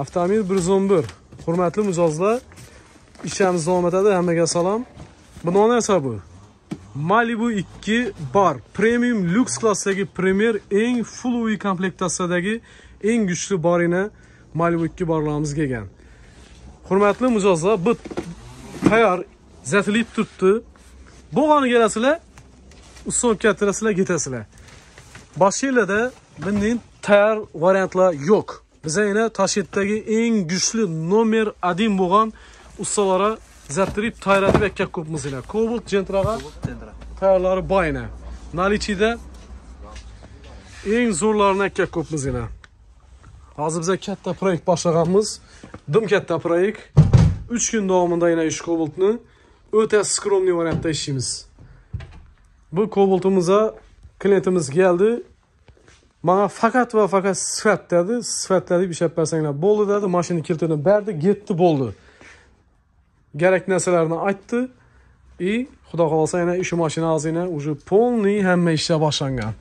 avtomobil 111. hurmatli mijozlar ishamiz davom etadi hammaga salom binoni narsa bu malibu 2 bar premium lux klassidagi premier eng full UI komplektatsiyadagi eng kuchli barina malibu 2 barlarimiz kelgan hurmatli mijozlar bu tayyor zatilib turibdi bo'lg'oni kelasizlar ustun keltirasizlar ketasizlar boshqa yerlarda bundan tayyor variantlar yo'q biza yana toshkentdagi eng güçlü nomer adim bo'lgan ustalara zattirib tayyorlatib aytganmiz kobalt jentraga tayyorlari bor yana nalichida eng zo'rlarini aytganmiz yana hozir biza katta proyekt boshlaganmiz dim katta proyekt 3 kun davomida yana ish kobaltni o'ta skromniy variantda işimiz. bu kobaltimiz klientimiz geldi bana fakat və fakat sifət dedi. Sifət dedi bir şey bəsənglə Bolu dedi. Maşını kilitini bərdi, gitti Bolu. Gerek nəsələrini aytdı. İ, xuda qalasa yenə işi maşını ağzına ucu polni həmmə işə başlanğan.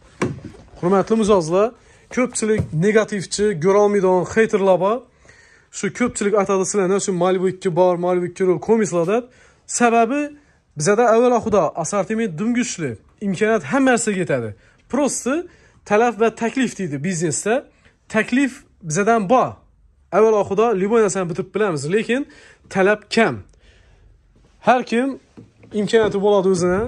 Hürmətli müzazlar, köpçülük negativçi, görolmaydigan haterlaba shu ko'pchilik aytadi sizlarni shu malibu ikki bor malibu ikki rul komislar deb sababi bizada de evvel assortiment dum kuchli imkoniyat hamma narsaga yetadi просто talab va taklif deydi biznesda taklif bizadan bor avval xudo любой narsani bitirib bilamiz lekin talab kam har kim imkoniyati bo'ladi o'zini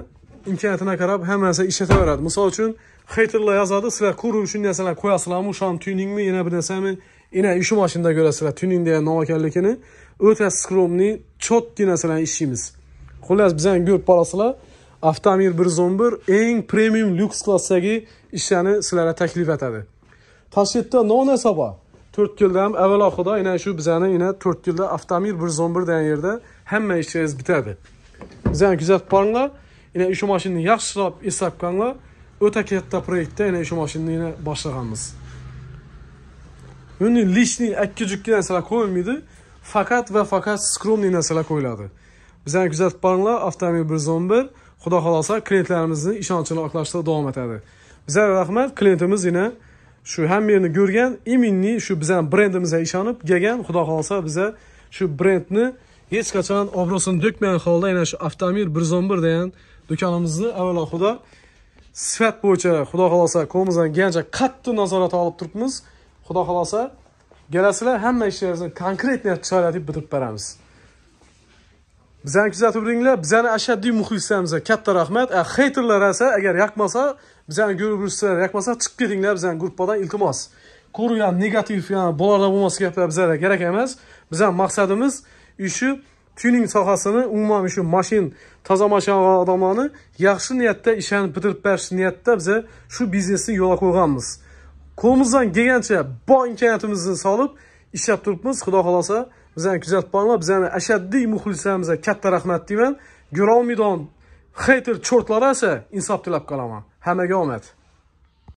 imkoniyatiga qarab hamma narsa ishlataveradi misol uchun heyterlar yozadi sizlar ko'rib shunday narsalar qo'yasizlarmi o'shani tuningmi yana bir narsami yana shu mashinada ko'rasizlar tuningda ham ekanligini o'ta skromniy четкий narsalarni ishlaymiz xullas bizani ko'rib borasizlar avtomir 111 eng premium lyuks klassdagi ishlarni sizlarga taklif etadi toshkentda nonasa bor to'rt yilda ham avvaloxida aynan shu bizani yana to'rt yilda avtomir 111 degan yerda hamma ishlaringiz bitadi bizani kuzatib boringlar yana shu mashinani yaxshilab eslab qolinglar o'ta katta proyektda yana shu mashinani yana boshlaganmiz buni лишний akki koymuydu, fakat ve fakat va faqat skromniy narsalar Güzel bizani kuzatib boringlar avtomobil xudo xohlasa klientlarimizni ishonchini oqlashda davom etadi bizga rahmat klientimiz yana shu hamma yerni ko'rgan iminni shu bizani brendimizga ishonib kelgan xudo xohlasa biza shu brendni hech qachon obro'sini to'kmagan holda yana shu avtomir bir o'n bir degan do'konimizni avvalo xudo sifat bo'yicha xudo xohlasa qo'limizdan kelgancha qattiq nazorat olib turibmiz xudo xohlasa kelasizlar hamma ishlaringizni konkretniy chiroyli deb bitirib boramiz bizani kuzatib turinglar bizani ashaddiy muxlislarimizga katta rahmat heyterlar esa agar yoqmasa bizani ko'rib yoqmasa chiqib ketinglar bizani gruppadan iltimos ko'rgan negativ bularda bo'lmas gaplar bizlarga kerak emas bizani maqsadimiz shu tuning sohasini umuman shu mashin toza mashina olgan odamlarni yaxshi niyatda ishlarni bitirib berish niyatida biza shu biznesni yo'lga qo'yganmiz qo'limizdan kelgancha bor imkoniyatimizni solib ishlab turibmiz xudo xohlasa bizani kuzatib boringlar bizani ashaddiy muxlislarimizga katta rahmat deyman guromidon midon heyter esa insof tilab qolaman hammaga omad